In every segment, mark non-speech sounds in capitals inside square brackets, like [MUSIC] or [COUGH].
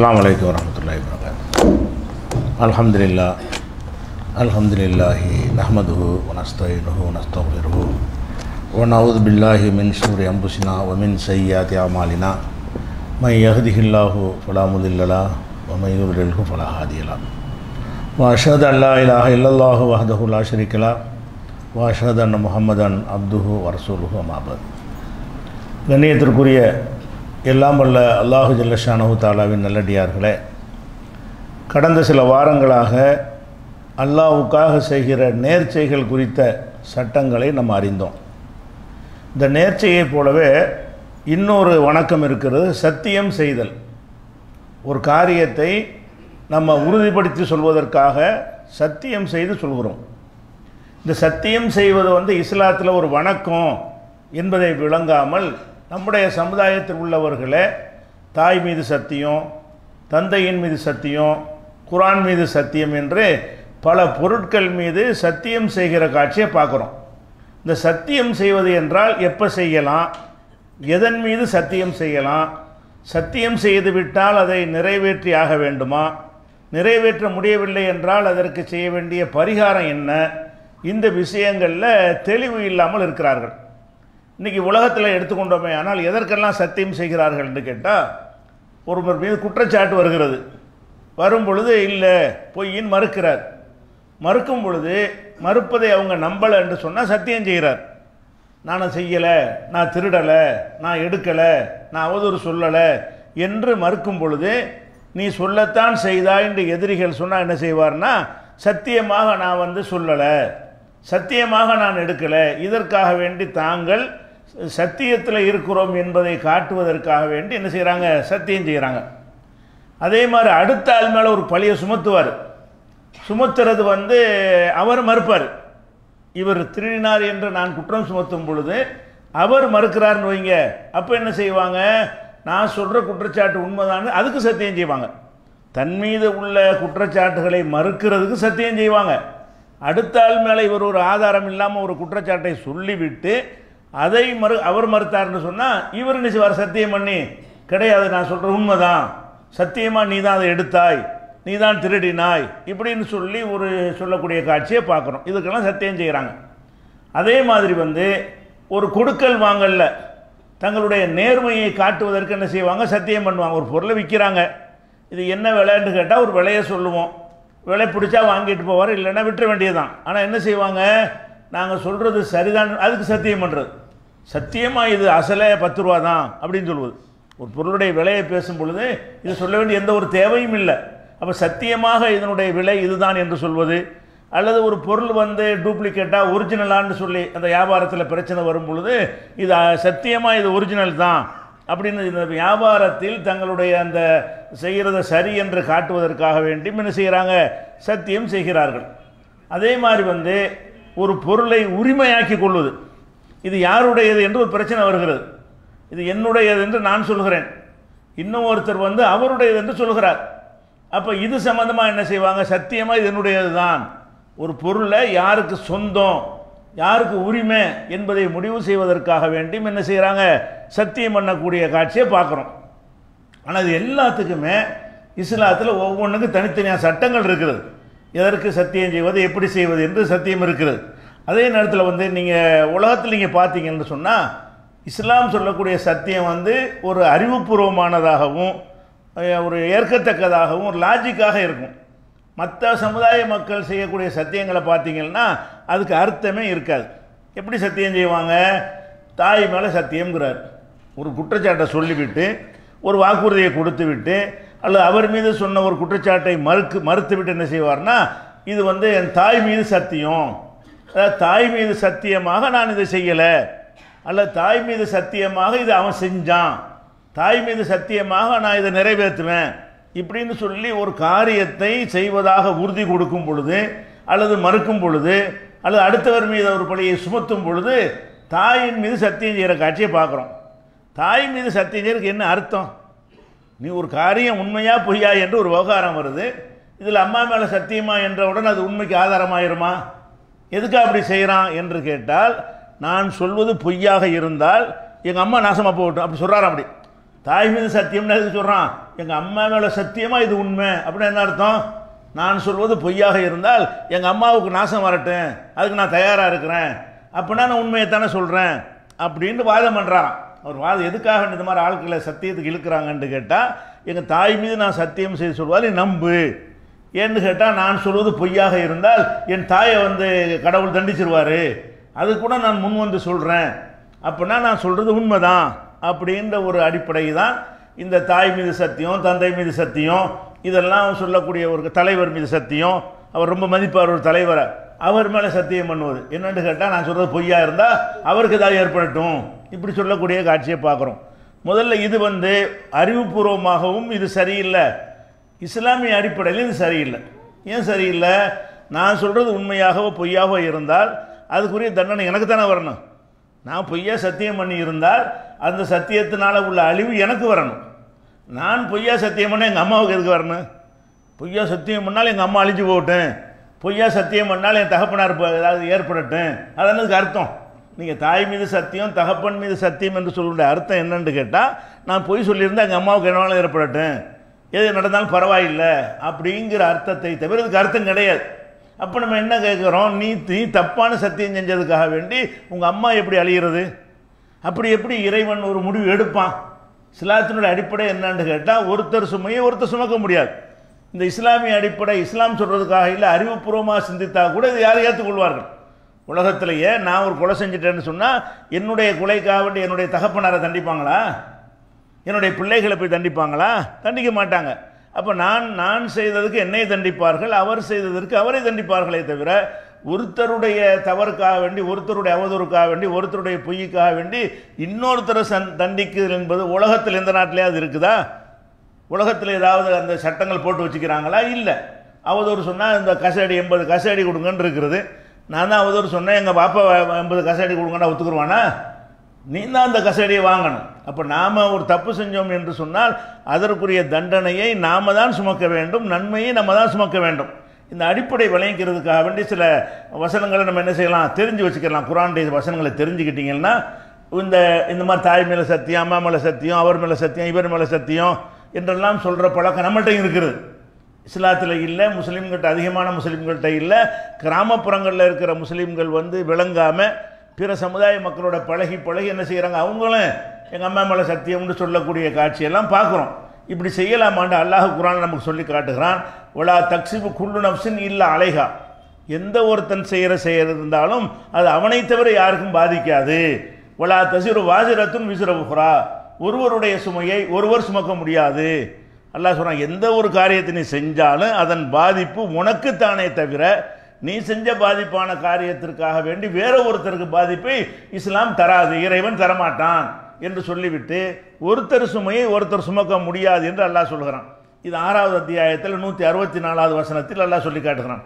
அஸ்லாம் வலைக்கம் வரமத்துல்லாஹி வரகாத்து அல்ஹம்துலில்லா அல்ஹம்துலில்லாஹி நஹமதுஹு வனஸ்தயினுஹு வனஸ்தஃபிருஹு ونعوذ بالله من شرور أنفسنا ومن سيئات أعمالنا من يهده الله فلا مضل له ومن يضلله فلا هادي له وأشهد أن لا إله إلا الله وحده لا شريك له وأشهد أن محمدا عبده ورسوله أما بعد கண்ணியத்திற்குரிய எல்லாம் வல்ல அல்லாஹு ஜல்லஷானு தாலாவின் நல்லடியார்களே கடந்த சில வாரங்களாக அல்லாவுக்காக செய்கிற நேர்ச்சைகள் குறித்த சட்டங்களை நம்ம அறிந்தோம் இந்த நேர்ச்சையை போலவே இன்னொரு வணக்கம் இருக்கிறது சத்தியம் செய்தல் ஒரு காரியத்தை நம்ம உறுதிப்படுத்தி சொல்வதற்காக சத்தியம் செய்து சொல்கிறோம் இந்த சத்தியம் செய்வது வந்து இஸ்லாத்தில் ஒரு வணக்கம் என்பதை விளங்காமல் நம்முடைய சமுதாயத்தில் உள்ளவர்களே தாய் மீது சத்தியம் தந்தையின் மீது சத்தியம் குரான் மீது சத்தியம் என்று பல பொருட்கள் மீது சத்தியம் செய்கிற காட்சியை பார்க்குறோம் இந்த சத்தியம் செய்வது என்றால் எப்போ செய்யலாம் எதன் மீது சத்தியம் செய்யலாம் சத்தியம் செய்துவிட்டால் அதை நிறைவேற்றி ஆக வேண்டுமா நிறைவேற்ற முடியவில்லை என்றால் அதற்கு செய்ய வேண்டிய பரிகாரம் என்ன இந்த விஷயங்களில் தெளிவு இல்லாமல் இருக்கிறார்கள் இன்றைக்கி உலகத்தில் எடுத்துக்கொண்டோமே ஆனால் எதற்கெல்லாம் சத்தியம் செய்கிறார்கள் என்று கேட்டால் ஒருவர் மீது குற்றச்சாட்டு வருகிறது வரும் பொழுது இல்லை பொய்யின் மறுக்கிறார் மறுக்கும் பொழுது மறுப்பதை அவங்க நம்பலை என்று சொன்னால் சத்தியம் செய்கிறார் நான் செய்யலை நான் திருடலை நான் எடுக்கலை நான் அவதூறு சொல்லலை என்று மறுக்கும் பொழுது நீ சொல்லத்தான் செய்தாய் என்று எதிரிகள் சொன்னால் என்ன செய்வார்னா சத்தியமாக நான் வந்து சொல்லலை சத்தியமாக நான் எடுக்கலை இதற்காக வேண்டி தாங்கள் சத்தியத்தில் இருக்கிறோம் என்பதை காட்டுவதற்காக வேண்டி என்ன செய்கிறாங்க சத்தியம் செய்கிறாங்க அதே மாதிரி அடுத்த ஆள் மேலே ஒரு பழியை சுமத்துவார் சுமத்துறது வந்து அவர் மறுப்பார் இவர் திருடினார் என்று நான் குற்றம் சுமத்தும் பொழுது அவர் மறுக்கிறார்னு வைங்க அப்போ என்ன செய்வாங்க நான் சொல்கிற குற்றச்சாட்டு உண்மைதான் அதுக்கு சத்தியம் செய்வாங்க தன் மீது உள்ள குற்றச்சாட்டுகளை மறுக்கிறதுக்கு சத்தியம் செய்வாங்க அடுத்த ஆள் மேலே இவர் ஒரு ஆதாரம் இல்லாமல் ஒரு குற்றச்சாட்டை சொல்லிவிட்டு அதை மறு அவர் மறுத்தார்னு சொன்னால் இவர் என்ன சத்தியம் பண்ணி கிடையாது நான் சொல்கிற உண்மைதான் சத்தியமாக நீ தான் அதை எடுத்தாய் நீ தான் திருடினாய் இப்படின்னு சொல்லி ஒரு சொல்லக்கூடிய காட்சியை பார்க்குறோம் இதுக்கெல்லாம் சத்தியம் செய்கிறாங்க அதே மாதிரி வந்து ஒரு கொடுக்கல் வாங்கல்ல தங்களுடைய நேர்மையை காட்டுவதற்கு என்ன செய்வாங்க சத்தியம் பண்ணுவாங்க ஒரு பொருளை விற்கிறாங்க இது என்ன விலைன்னு கேட்டால் ஒரு விலையை சொல்லுவோம் விலை பிடிச்சா வாங்கிட்டு போவார் இல்லைன்னா விட்டுற வேண்டியதுதான் ஆனால் என்ன செய்வாங்க நாங்கள் சொல்கிறது சரிதான் அதுக்கு சத்தியம் பண்ணுறது சத்தியமாக இது அசலை பத்து ரூபா தான் அப்படின்னு சொல்வது ஒரு பொருளுடைய விலையை பேசும் பொழுது இது சொல்ல வேண்டிய எந்த ஒரு தேவையும் இல்லை அப்போ சத்தியமாக இதனுடைய விலை இதுதான் என்று சொல்வது அல்லது ஒரு பொருள் வந்து டூப்ளிகேட்டாக ஒரிஜினலான்னு சொல்லி அந்த வியாபாரத்தில் பிரச்சனை வரும் பொழுது இது சத்தியமாக இது ஒரிஜினல் தான் அப்படின்னு இந்த வியாபாரத்தில் தங்களுடைய அந்த செய்கிறத சரி என்று காட்டுவதற்காக வேண்டி என்ன செய்கிறாங்க சத்தியம் செய்கிறார்கள் அதே மாதிரி வந்து ஒரு பொருளை உரிமையாக்கி கொள்வது இது யாருடையது என்று ஒரு பிரச்சனை வருகிறது இது என்னுடையது என்று நான் சொல்கிறேன் இன்னும் ஒருத்தர் வந்து அவருடையது என்று சொல்கிறார் அப்போ இது சம்மந்தமாக என்ன செய்வாங்க சத்தியமாக இது என்னுடையது தான் ஒரு பொருளை யாருக்கு சொந்தம் யாருக்கு உரிமை என்பதை முடிவு செய்வதற்காக வேண்டியும் என்ன செய்கிறாங்க சத்தியம் பண்ணக்கூடிய காட்சியை பார்க்குறோம் ஆனால் அது எல்லாத்துக்குமே இஸ்லாத்தில் ஒவ்வொன்றுக்கும் தனித்தனியாக சட்டங்கள் இருக்கிறது எதற்கு சத்தியம் செய்வது எப்படி செய்வது என்று சத்தியம் இருக்கிறது அதே நேரத்தில் வந்து நீங்கள் உலகத்தில் நீங்கள் பார்த்தீங்கன்னு சொன்னால் இஸ்லாம் சொல்லக்கூடிய சத்தியம் வந்து ஒரு அறிவுபூர்வமானதாகவும் ஒரு ஏற்கத்தக்கதாகவும் ஒரு லாஜிக்காக இருக்கும் மற்ற சமுதாய மக்கள் செய்யக்கூடிய சத்தியங்களை பார்த்தீங்கன்னா அதுக்கு அர்த்தமே இருக்காது எப்படி சத்தியம் செய்வாங்க தாய் மேலே சத்தியம்ங்கிறார் ஒரு குற்றச்சாட்டை சொல்லிவிட்டு ஒரு வாக்குறுதியை கொடுத்து விட்டு அல்லது அவர் மீது சொன்ன ஒரு குற்றச்சாட்டை மறுக்கு மறுத்து என்ன செய்வார்னா இது வந்து என் தாய் மீது சத்தியம் தாய் மீது சத்தியமாக நான் இதை செய்யலை அல்ல தாய் மீது சத்தியமாக இதை அவன் செஞ்சான் தாய் மீது சத்தியமாக நான் இதை நிறைவேற்றுவேன் இப்படின்னு சொல்லி ஒரு காரியத்தை செய்வதாக உறுதி கொடுக்கும் பொழுது அல்லது மறுக்கும் பொழுது அல்லது அடுத்தவர் மீது ஒரு பழியை சுமத்தும் பொழுது தாயின் மீது சத்தியம் செய்கிற காட்சியை பார்க்குறோம் தாய் மீது சத்தியம் செய்கிறதுக்கு என்ன அர்த்தம் நீ ஒரு காரியம் உண்மையா பொய்யா என்று ஒரு விவகாரம் வருது இதில் அம்மா மேலே சத்தியமா என்றவுடன் அது உண்மைக்கு ஆதாரமாயிருமா எதுக்கு அப்படி செய்கிறான் என்று கேட்டால் நான் சொல்வது பொய்யாக இருந்தால் எங்கள் அம்மா நாசமாக போகட்டும் அப்படி சொல்கிறார் அப்படி தாய் மீது சத்தியம்னு எதுக்கு சொல்கிறான் எங்கள் அம்மா மேலே சத்தியமாக இது உண்மை அப்படின்னு என்ன அர்த்தம் நான் சொல்வது பொய்யாக இருந்தால் எங்கள் அம்மாவுக்கு நாசம் வரட்டும் அதுக்கு நான் தயாராக இருக்கிறேன் அப்படின்னா நான் உண்மையைத்தானே சொல்கிறேன் அப்படின்னு வாதம் பண்ணுறான் அவர் வாதம் எதுக்காக இந்த மாதிரி ஆட்களை சத்தியத்துக்கு இழுக்கிறாங்கன்னு கேட்டால் எங்கள் தாய் மீது நான் சத்தியம் செய்து சொல்வார் நம்பு ஏன்னு கேட்டால் நான் சொல்வது பொய்யாக இருந்தால் என் தாயை வந்து கடவுள் தண்டிச்சிருவார் அது கூட நான் முன் வந்து சொல்கிறேன் அப்படின்னா நான் சொல்கிறது உண்மைதான் அப்படின்ற ஒரு அடிப்படை தான் இந்த தாய் மீது சத்தியம் தந்தை மீது சத்தியம் இதெல்லாம் சொல்லக்கூடிய ஒரு தலைவர் மீது சத்தியம் அவர் ரொம்ப மதிப்பார் ஒரு தலைவரை அவர் மேலே சத்தியம் பண்ணுவது என்னென்னு கேட்டால் நான் சொல்கிறது பொய்யாக இருந்தால் அவருக்கு ஏதாவது ஏற்படட்டும் இப்படி சொல்லக்கூடிய காட்சியை பார்க்குறோம் முதல்ல இது வந்து அறிவுபூர்வமாகவும் இது சரியில்லை இஸ்லாமிய அடிப்படையில் இது சரியில்லை ஏன் சரியில்லை நான் சொல்கிறது உண்மையாகவோ பொய்யாகவோ இருந்தால் அதுக்குரிய தண்டனை எனக்கு தானே வரணும் நான் பொய்யா சத்தியம் பண்ணி இருந்தால் அந்த சத்தியத்தினால் உள்ள அழிவு எனக்கு வரணும் நான் பொய்யா சத்தியம் பண்ணால் எங்கள் அம்மாவுக்கு எதுக்கு வரணும் பொய்யா சத்தியம் பண்ணால் எங்கள் அம்மா அழிஞ்சு போகட்டும் பொய்யா சத்தியம் பண்ணால் என் தகப்பனார் ஏதாவது ஏற்படட்டும் அதனதுக்கு அர்த்தம் நீங்கள் தாய் மீது சத்தியம் தகப்பன் மீது சத்தியம் என்று சொல்லுடைய அர்த்தம் என்னென்னு கேட்டால் நான் பொய் சொல்லியிருந்தால் எங்கள் அம்மாவுக்கு என்னவாலும் ஏற்படட்டும் எது நடந்தாலும் பரவாயில்லை அப்படிங்கிற அர்த்தத்தை தவிர இதுக்கு அர்த்தம் கிடையாது அப்போ நம்ம என்ன கேட்குறோம் நீ நீ தப்பான சத்தியம் செஞ்சதுக்காக வேண்டி உங்கள் அம்மா எப்படி அழிகிறது அப்படி எப்படி இறைவன் ஒரு முடிவு எடுப்பான் இஸ்லாத்தினுடைய அடிப்படை என்னன்னு கேட்டால் ஒருத்தர் சுமையை ஒருத்தர் சுமக்க முடியாது இந்த இஸ்லாமிய அடிப்படை இஸ்லாம் சொல்கிறதுக்காக இல்லை அறிவுபூர்வமாக சிந்தித்தா கூட இது யார் ஏற்றுக்கொள்வார்கள் உலகத்திலேயே நான் ஒரு கொலை செஞ்சிட்டேன்னு சொன்னால் என்னுடைய கொலைக்காக வேண்டி என்னுடைய தகப்பனாரை தண்டிப்பாங்களா என்னுடைய பிள்ளைகளை போய் தண்டிப்பாங்களா தண்டிக்க மாட்டாங்க அப்போ நான் நான் செய்ததுக்கு என்னை தண்டிப்பார்கள் அவர் செய்ததற்கு அவரை தண்டிப்பார்களே தவிர ஒருத்தருடைய தவறுக்காக வேண்டி ஒருத்தருடைய அவதூறுக்காக வேண்டி ஒருத்தருடைய பொய்யுக்காக வேண்டி இன்னொருத்தரை சந் தண்டிக்குது என்பது உலகத்தில் எந்த அது இருக்குதா உலகத்தில் ஏதாவது அந்த சட்டங்கள் போட்டு வச்சுக்கிறாங்களா இல்லை அவதூறு சொன்னால் இந்த கசடி எண்பது கசடி கொடுங்கன்னு இருக்கிறது நான் தான் அவதூறு சொன்னேன் எங்கள் பாப்பா எண்பது கசடி கொடுங்கன்னா ஒத்துக்குருவானா நீ தான் அந்த கசடியை வாங்கணும் அப்போ நாம் ஒரு தப்பு செஞ்சோம் என்று சொன்னால் அதற்குரிய தண்டனையை நாம் தான் சுமக்க வேண்டும் நன்மையை நம்ம தான் சுமக்க வேண்டும் இந்த அடிப்படை விளங்கிக்கிறதுக்காக வேண்டி சில வசனங்களை நம்ம என்ன செய்யலாம் தெரிஞ்சு வச்சுக்கலாம் குரானுடைய வசனங்களை தெரிஞ்சுக்கிட்டிங்கன்னா இந்த இந்த மாதிரி தாய் மேலே சத்தியம் அம்மா மேலே சத்தியம் அவர் மேலே சத்தியம் இவர் மேலே சத்தியம் என்றெல்லாம் சொல்கிற பழக்கம் நம்மள்கிட்ட இருக்கிறது இஸ்லாத்தில் இல்லை முஸ்லீம்கிட்ட அதிகமான முஸ்லீம்கள்கிட்ட இல்லை கிராமப்புறங்களில் இருக்கிற முஸ்லீம்கள் வந்து விளங்காமல் பிற சமுதாய மக்களோட பழகி பழகி என்ன செய்கிறாங்க அவங்களும் எங்கள் அம்மா மேலே சத்தியம்னு சொல்லக்கூடிய காட்சியெல்லாம் பார்க்குறோம் இப்படி செய்யலாமாண்டு அல்லாஹ் குரான் நமக்கு சொல்லி காட்டுகிறான் ஒலா தக்சிபு குள்ளு நப்சின் இல்லை அலைகா எந்த ஒருத்தன் செய்கிற செயல் இருந்தாலும் அது அவனை தவிர யாருக்கும் பாதிக்காது ஒலா தசிறு வாசிரத்தும் விசிறபுகுரா ஒருவருடைய சுமையை ஒருவர் சுமக்க முடியாது அல்லாஹ் சொல்கிறான் எந்த ஒரு காரியத்தினை செஞ்சாலும் அதன் பாதிப்பு உனக்குத்தானே தவிர நீ செஞ்ச பாதிப்பான காரியத்திற்காக வேண்டி வேற ஒருத்தருக்கு பாதிப்பை இஸ்லாம் தராது இறைவன் தரமாட்டான் என்று சொல்லிவிட்டு ஒருத்தர் சுமையை ஒருத்தர் சுமக்க முடியாது என்று அல்லாஹ் சொல்கிறான் இது ஆறாவது அத்தியாயத்தில் நூற்றி அறுபத்தி நாலாவது வசனத்தில் அல்லாஹ் சொல்லி காட்டுகிறான்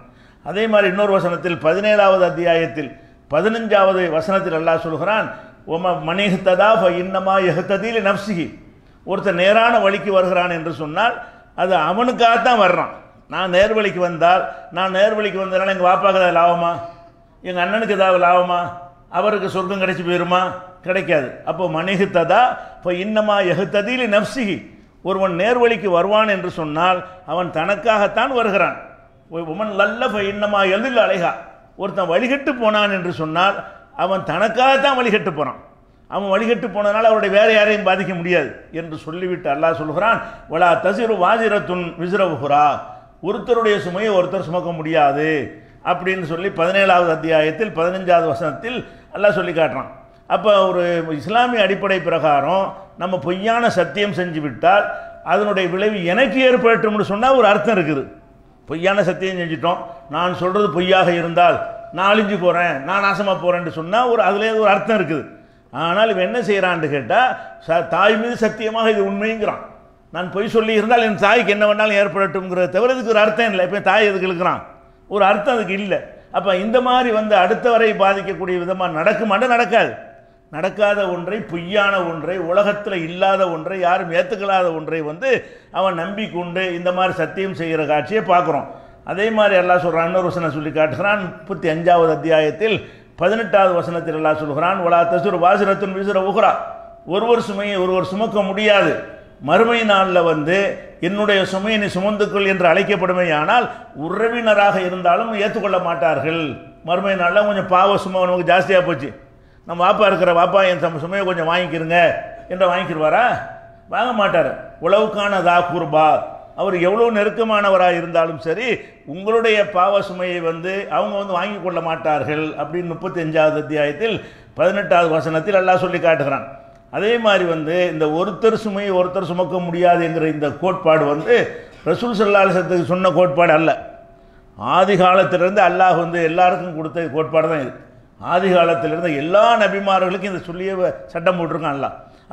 அதே மாதிரி இன்னொரு வசனத்தில் பதினேழாவது அத்தியாயத்தில் பதினஞ்சாவது வசனத்தில் அல்லாஹ் சொல்கிறான் உம மணிகத்ததா ஃப இன்னமா எஹ்ததில் நப்சிகி ஒருத்தர் நேரான வழிக்கு வருகிறான் என்று சொன்னால் அது அவனுக்காகத்தான் வர்றான் நான் நேர்வழிக்கு வந்தால் நான் நேர்வழிக்கு வந்ததுனால எங்கள் வாப்பாக்கு ஏதாவது லாபமா எங்கள் அண்ணனுக்கு ஏதாவது லாபமா அவருக்கு சொர்க்கம் கிடைச்சி போயிருமா கிடைக்காது அப்போ மணிகுத்ததா இப்போ இன்னமா எகுத்ததில் நப்சிகி ஒருவன் நேர்வழிக்கு வருவான் என்று சொன்னால் அவன் தனக்காகத்தான் வருகிறான் உமன் நல்ல இப்போ இன்னமா எழுதில் அழைகா ஒருத்தன் வழிகட்டு போனான் என்று சொன்னால் அவன் தனக்காகத்தான் வழிகட்டு போகிறான் அவன் வழிகட்டு போனதுனால அவருடைய வேற யாரையும் பாதிக்க முடியாது என்று சொல்லிவிட்டு அல்லாஹ் சொல்கிறான் வலா தசிறு வாஜிரத்துன் விசிரவுகுரா ஒருத்தருடைய சுமையை ஒருத்தர் சுமக்க முடியாது அப்படின்னு சொல்லி பதினேழாவது அத்தியாயத்தில் பதினஞ்சாவது வசனத்தில் எல்லாம் சொல்லி காட்டுறான் அப்போ ஒரு இஸ்லாமிய அடிப்படை பிரகாரம் நம்ம பொய்யான சத்தியம் செஞ்சு விட்டால் அதனுடைய விளைவு எனக்கு ஏற்பட்டும்னு சொன்னால் ஒரு அர்த்தம் இருக்குது பொய்யான சத்தியம் செஞ்சிட்டோம் நான் சொல்கிறது பொய்யாக இருந்தால் நான் அழிஞ்சு போகிறேன் நான் நாசமாக போகிறேன்னு சொன்னால் ஒரு அதிலே ஒரு அர்த்தம் இருக்குது ஆனால் இவன் என்ன செய்கிறான்னு கேட்டால் ச தாய் மீது சத்தியமாக இது உண்மைங்கிறான் நான் பொய் சொல்லி இருந்தால் என் தாய்க்கு என்ன வேணாலும் ஏற்படட்டும்ங்கிற தவிர இதுக்கு ஒரு அர்த்தம் இல்லை இப்போ தாய் எதுக்கு இருக்கிறான் ஒரு அர்த்தம் அதுக்கு இல்லை அப்போ இந்த மாதிரி வந்து அடுத்த வரை பாதிக்கக்கூடிய விதமாக நடக்குமாட்ட நடக்காது நடக்காத ஒன்றை பொய்யான ஒன்றை உலகத்தில் இல்லாத ஒன்றை யாரும் ஏற்றுக்கலாத ஒன்றை வந்து அவன் நம்பிக்கொண்டு இந்த மாதிரி சத்தியம் செய்கிற காட்சியை பார்க்குறோம் அதே மாதிரி எல்லாம் சொல்கிறான் இன்னொரு வசனை சொல்லி காட்டுகிறான் முப்பத்தி அஞ்சாவது அத்தியாயத்தில் பதினெட்டாவது வசனத்தில் எல்லாம் சொல்கிறான் உலா தசுர் வாசுரத்தின் விசுர உகுரா ஒருவர் சுமையை ஒருவர் சுமக்க முடியாது மறுமை நாளில் வந்து என்னுடைய சுமையை நீ சுமந்துக்கொள் என்று அழைக்கப்படுமே ஆனால் உறவினராக இருந்தாலும் ஏற்றுக்கொள்ள மாட்டார்கள் மறுமை நாளில் கொஞ்சம் பாவ சுமை நமக்கு ஜாஸ்தியாக போச்சு நம்ம வாப்பா இருக்கிற வாப்பா என் தம் சுமையை கொஞ்சம் வாங்கிக்கிறங்க என்று வாங்கிக்கிடுவாரா வாங்க மாட்டார் உழவுக்கான தா அவர் எவ்வளோ நெருக்கமானவராக இருந்தாலும் சரி உங்களுடைய பாவ சுமையை வந்து அவங்க வந்து வாங்கி கொள்ள மாட்டார்கள் அப்படின்னு முப்பத்தஞ்சாவது அத்தியாயத்தில் பதினெட்டாவது வசனத்தில் எல்லாம் சொல்லி காட்டுகிறான் அதே மாதிரி வந்து இந்த ஒருத்தர் சுமையை ஒருத்தர் சுமக்க முடியாதுங்கிற இந்த கோட்பாடு வந்து ரசூல் சல்லாசத்துக்கு சொன்ன கோட்பாடு அல்ல ஆதி காலத்திலிருந்து அல்லாஹ் வந்து எல்லாருக்கும் கொடுத்த கோட்பாடு தான் இது ஆதி காலத்திலிருந்து எல்லா நபிமார்களுக்கும் இந்த சொல்லிய சட்டம் போட்டிருக்கான்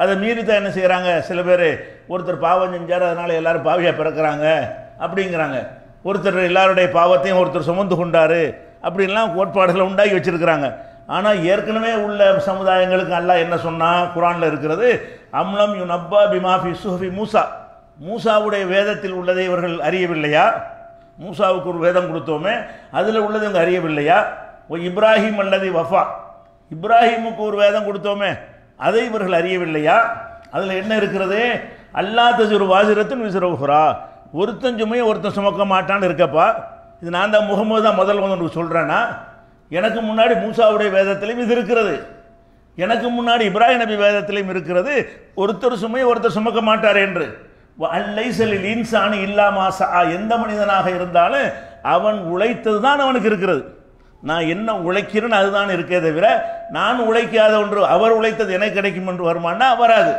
அதை மீறி தான் என்ன செய்கிறாங்க சில பேர் ஒருத்தர் பாவம் செஞ்சார் அதனால் எல்லோரும் பாவியாக பிறக்கிறாங்க அப்படிங்கிறாங்க ஒருத்தர் எல்லாருடைய பாவத்தையும் ஒருத்தர் சுமந்து கொண்டார் அப்படின்லாம் கோட்பாடுகளை உண்டாகி வச்சுருக்கிறாங்க ஆனால் ஏற்கனவே உள்ள சமுதாயங்களுக்கு அல்லாஹ் என்ன சொன்னால் குரானில் இருக்கிறது அம்லம் யுன் அப்பா பிமாஃபி சுஹபி மூசா மூசாவுடைய வேதத்தில் உள்ளதை இவர்கள் அறியவில்லையா மூசாவுக்கு ஒரு வேதம் கொடுத்தோமே அதில் உள்ளது இவங்க அறியவில்லையா ஓ இப்ராஹிம் அல்லது வஃபா இப்ராஹிமுக்கு ஒரு வேதம் கொடுத்தோமே அதை இவர்கள் அறியவில்லையா அதில் என்ன இருக்கிறது அல்லா தஜுரு வாசிரத்தின் விசிறவுகிறா ஒருத்தன் ஒருத்தன் சுமக்க மாட்டான்னு இருக்கப்பா இது நான் தான் முகமது தான் முதல் வந்து சொல்கிறேன்னா எனக்கு முன்னாடி மூசாவுடைய வேதத்திலையும் இது இருக்கிறது எனக்கு முன்னாடி இப்ராஹிம் நபி வேதத்திலையும் இருக்கிறது ஒருத்தர் சுமையை ஒருத்தர் சுமக்க மாட்டார் என்று செல்லில் இன்சானு இல்லாமாசா எந்த மனிதனாக இருந்தாலும் அவன் உழைத்தது தான் அவனுக்கு இருக்கிறது நான் என்ன உழைக்கிறேன்னு அதுதான் இருக்கே தவிர நான் உழைக்காத ஒன்று அவர் உழைத்தது எனக்கு கிடைக்கும் என்று வருமானா வராது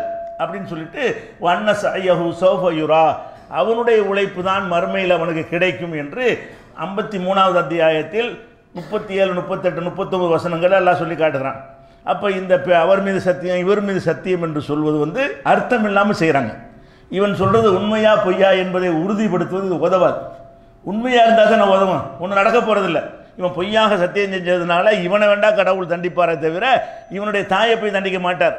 அப்படின்னு சொல்லிட்டு வண்ண சையஹு சோஃபயுரா அவனுடைய உழைப்பு தான் மறுமையில் அவனுக்கு கிடைக்கும் என்று ஐம்பத்தி மூணாவது அத்தியாயத்தில் முப்பத்தி ஏழு முப்பத்தெட்டு முப்பத்தொம்பது வசனங்களை எல்லாம் சொல்லி காட்டுறான் அப்போ இந்த அவர் மீது சத்தியம் இவர் மீது சத்தியம் என்று சொல்வது வந்து அர்த்தம் இல்லாமல் செய்கிறாங்க இவன் சொல்கிறது உண்மையா பொய்யா என்பதை உறுதிப்படுத்துவது உதவாது உண்மையாக இருந்தால் தான் நான் உதவேன் ஒன்று நடக்க போகிறதில்ல இவன் பொய்யாக சத்தியம் செஞ்சதுனால இவனை வேண்டாம் கடவுள் தண்டிப்பாரே தவிர இவனுடைய தாயை போய் தண்டிக்க மாட்டார்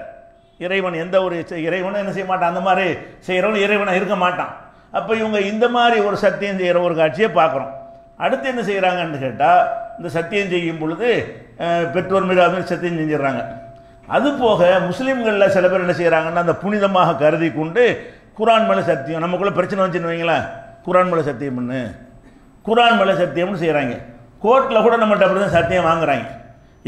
இறைவன் எந்த ஒரு இறைவனும் என்ன செய்ய மாட்டான் அந்த மாதிரி செய்கிறவன் இறைவனை இருக்க மாட்டான் அப்போ இவங்க இந்த மாதிரி ஒரு சத்தியம் செய்கிற ஒரு காட்சியை பார்க்குறோம் அடுத்து என்ன செய்கிறாங்கன்னு கேட்டால் இந்த சத்தியம் செய்யும் பொழுது பெற்றோர் மீது அதுவும் சத்தியம் செஞ்சிடறாங்க அது போக முஸ்லீம்களில் சில பேர் என்ன செய்கிறாங்கன்னா அந்த புனிதமாக கருதி கொண்டு குரான் மலை சத்தியம் நமக்குள்ளே பிரச்சனை வச்சுன்னு வைங்களேன் குரான் மலை சத்தியம் பண்ணு குரான் மலை சத்தியம்னு செய்கிறாங்க கோர்ட்டில் கூட நம்மகிட்ட அப்படி தான் சத்தியம் வாங்குறாங்க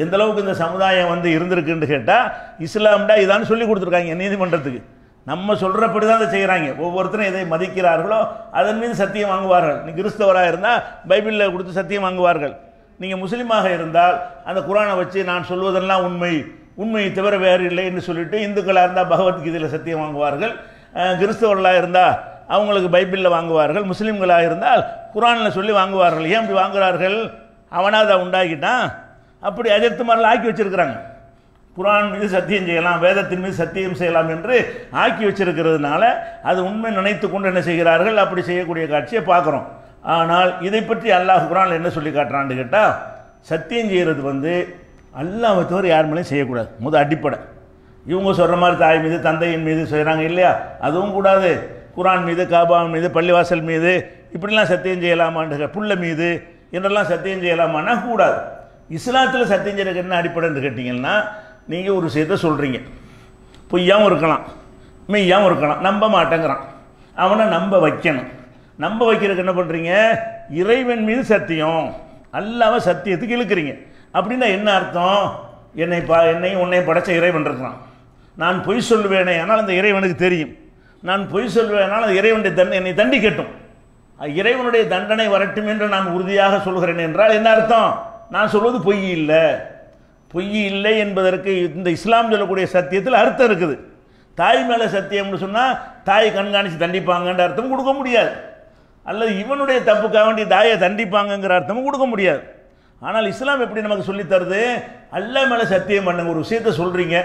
எந்தளவுக்கு இந்த சமுதாயம் வந்து இருந்திருக்குன்னு கேட்டால் இஸ்லாம்டா இதான்னு சொல்லி கொடுத்துருக்காங்க நீதிமன்றத்துக்கு நம்ம சொல்கிறப்படி தான் அதை செய்கிறாங்க ஒவ்வொருத்தரும் எதை மதிக்கிறார்களோ அதன் மீது சத்தியம் வாங்குவார்கள் நீ கிறிஸ்தவராக இருந்தால் பைபிளில் கொடுத்து சத்தியம் வாங்குவார்கள் நீங்கள் முஸ்லீமாக இருந்தால் அந்த குரானை வச்சு நான் சொல்வதெல்லாம் உண்மை உண்மையை தவிர வேறு இல்லை என்று சொல்லிட்டு இந்துக்களாக இருந்தால் பகவத்கீதையில் சத்தியம் வாங்குவார்கள் கிறிஸ்தவர்களாக இருந்தால் அவங்களுக்கு பைபிளில் வாங்குவார்கள் முஸ்லீம்களாக இருந்தால் குரானில் சொல்லி வாங்குவார்கள் ஏன் இப்படி வாங்குகிறார்கள் அவனாக அதை உண்டாகிட்டான் அப்படி அஜர்த்துமாரில் ஆக்கி வச்சுருக்கிறாங்க குரான் மீது சத்தியம் செய்யலாம் வேதத்தின் மீது சத்தியம் செய்யலாம் என்று ஆக்கி வச்சிருக்கிறதுனால அது உண்மை நினைத்து கொண்டு என்ன செய்கிறார்கள் அப்படி செய்யக்கூடிய காட்சியை பார்க்குறோம் ஆனால் இதை பற்றி அல்லாஹ் குரான் என்ன சொல்லி காட்டுறான்னு கேட்டால் சத்தியம் செய்கிறது வந்து அல்லாவை தவிர யார் மேலேயும் செய்யக்கூடாது முதல் அடிப்படை இவங்க சொல்கிற மாதிரி தாய் மீது தந்தையின் மீது செய்கிறாங்க இல்லையா அதுவும் கூடாது குரான் மீது காபாவின் மீது பள்ளிவாசல் மீது இப்படிலாம் சத்தியம் செய்யலாமான்ற புள்ள மீது என்றெல்லாம் சத்தியம் செய்யலாமான்னா கூடாது இஸ்லாத்தில் சத்தியம் செய்யறதுக்கு என்ன அடிப்படைன்னு கேட்டிங்கன்னா நீங்கள் ஒரு விஷயத்த சொல்கிறீங்க பொய்யாகவும் இருக்கலாம் மெய்யாகவும் இருக்கலாம் நம்ப மாட்டேங்கிறான் அவனை நம்ப வைக்கணும் நம்ப வைக்கிறதுக்கு என்ன பண்ணுறீங்க இறைவன் மீது சத்தியம் அல்லாமல் சத்தியத்துக்கு இழுக்கிறீங்க அப்படின்னா என்ன அர்த்தம் என்னை பா என்னையும் உன்னையும் படைச்ச இறைவன் இருக்கிறான் நான் பொய் சொல்லுவேனே ஆனால் அந்த இறைவனுக்கு தெரியும் நான் பொய் சொல்வேனால் அந்த இறைவனுடைய தண்டனை என்னை கேட்டும் இறைவனுடைய தண்டனை வரட்டும் என்று நான் உறுதியாக சொல்கிறேன் என்றால் என்ன அர்த்தம் நான் சொல்வது பொய் இல்லை பொய் இல்லை என்பதற்கு இந்த இஸ்லாம் சொல்லக்கூடிய சத்தியத்தில் அர்த்தம் இருக்குது தாய் மேலே சத்தியம்னு சொன்னால் தாய் கண்காணித்து தண்டிப்பாங்கன்ற அர்த்தமும் கொடுக்க முடியாது அல்லது இவனுடைய தப்புக்காக வேண்டிய தாயை தண்டிப்பாங்கங்கிற அர்த்தமும் கொடுக்க முடியாது ஆனால் இஸ்லாம் எப்படி நமக்கு சொல்லித்தருது அல்லா மேலே சத்தியம் பண்ணுங்க ஒரு விஷயத்த சொல்கிறீங்க